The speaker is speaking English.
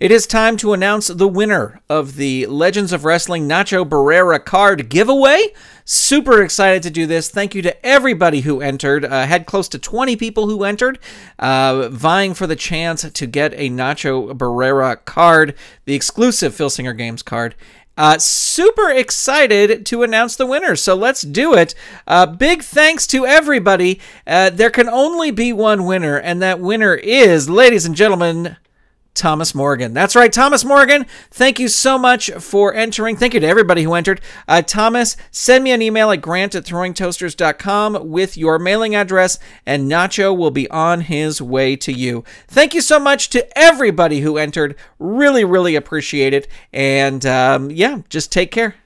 It is time to announce the winner of the Legends of Wrestling Nacho Barrera card giveaway. Super excited to do this. Thank you to everybody who entered. Uh, had close to 20 people who entered, uh, vying for the chance to get a Nacho Barrera card, the exclusive Phil Singer Games card. Uh, super excited to announce the winner. So let's do it. Uh, big thanks to everybody. Uh, there can only be one winner, and that winner is, ladies and gentlemen, Thomas Morgan. That's right, Thomas Morgan. Thank you so much for entering. Thank you to everybody who entered. Uh, Thomas, send me an email at grant at throwingtoasters.com with your mailing address, and Nacho will be on his way to you. Thank you so much to everybody who entered. Really, really appreciate it. And um, yeah, just take care.